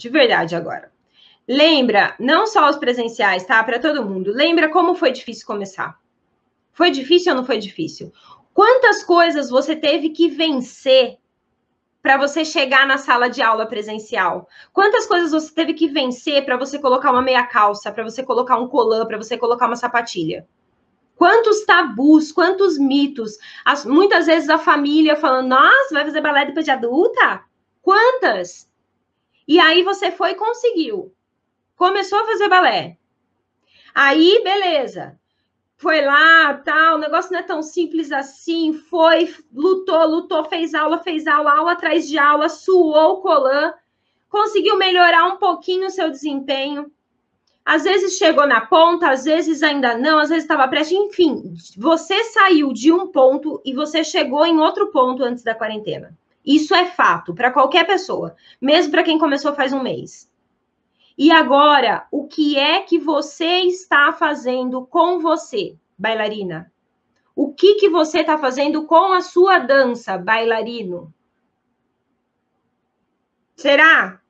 de verdade agora. Lembra, não só os presenciais, tá? Para todo mundo. Lembra como foi difícil começar? Foi difícil ou não foi difícil? Quantas coisas você teve que vencer para você chegar na sala de aula presencial? Quantas coisas você teve que vencer para você colocar uma meia calça, para você colocar um colã, para você colocar uma sapatilha? Quantos tabus, quantos mitos. As, muitas vezes a família falando, nossa, vai fazer balé depois de adulta? Quantas? E aí você foi e conseguiu. Começou a fazer balé. Aí, beleza. Foi lá, tal, o negócio não é tão simples assim. Foi, lutou, lutou, fez aula, fez aula, aula atrás de aula, suou o colã, conseguiu melhorar um pouquinho o seu desempenho. Às vezes chegou na ponta, às vezes ainda não, às vezes estava prestes, enfim, você saiu de um ponto e você chegou em outro ponto antes da quarentena. Isso é fato para qualquer pessoa, mesmo para quem começou faz um mês. E agora, o que é que você está fazendo com você, bailarina? O que que você está fazendo com a sua dança, bailarino? Será?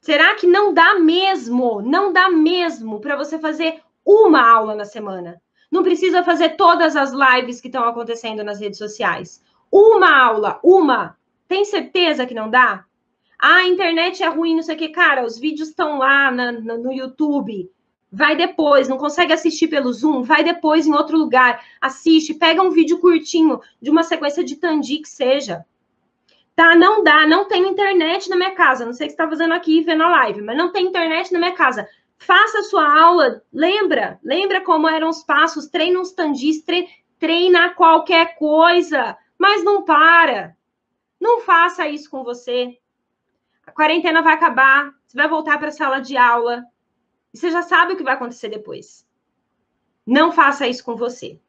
Será que não dá mesmo? Não dá mesmo para você fazer uma aula na semana? Não precisa fazer todas as lives que estão acontecendo nas redes sociais. Uma aula, uma. Tem certeza que não dá? Ah, a internet é ruim, não sei o que. Cara, os vídeos estão lá na, na, no YouTube. Vai depois, não consegue assistir pelo Zoom? Vai depois em outro lugar. Assiste, pega um vídeo curtinho de uma sequência de tandi que seja. Tá, não dá, não tem internet na minha casa. Não sei o que está fazendo aqui vendo a live, mas não tem internet na minha casa. Faça a sua aula, lembra, lembra como eram os passos, treina uns tandis, treina qualquer coisa, mas não para. Não faça isso com você. A quarentena vai acabar, você vai voltar para a sala de aula. E você já sabe o que vai acontecer depois. Não faça isso com você.